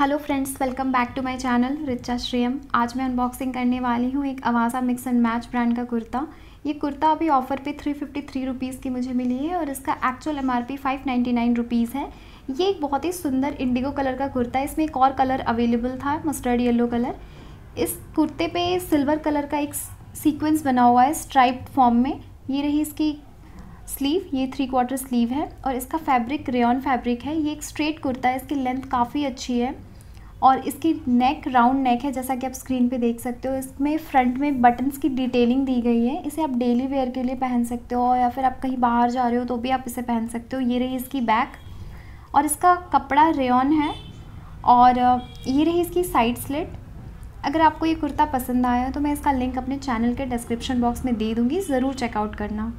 hello friends welcome back to my channel Richa Shreyam आज मैं unboxing करने वाली हूँ एक आवाज़ा मिक्स एंड मैच ब्रांड का कुर्ता ये कुर्ता अभी ऑफ़र पे थ्री फिफ्टी थ्री रुपीज़ की मुझे मिली है और इसका actual M R P five ninety nine rupees है ये एक बहुत ही सुंदर इंडिगो कलर का कुर्ता है इसमें एक और कलर अवेलेबल था मस्टर्ड येलो कलर इस कुर्ते पर सिल्वर कलर का एक सीक्वेंस बना हुआ है स्ट्राइप फॉर्म में ये रही इसकी स्लीव ये थ्री क्वार्टर स्लीव है और इसका फैब्रिक रेयन फैब्रिक है ये एक स्ट्रेट कुर्ता है इसकी लेंथ काफ़ी अच्छी है और इसकी नेक राउंड नेक है जैसा कि आप स्क्रीन पे देख सकते हो इसमें फ्रंट में बटन्स की डिटेलिंग दी गई है इसे आप डेली वेयर के लिए पहन सकते हो या फिर आप कहीं बाहर जा रहे हो तो भी आप इसे पहन सकते हो ये रही इसकी बैक और इसका कपड़ा रेन है और ये रही इसकी साइड स्लिट अगर आपको ये कुर्ता पसंद आया तो मैं इसका लिंक अपने चैनल के डिस्क्रिप्शन बॉक्स में दे दूँगी ज़रूर चेकआउट करना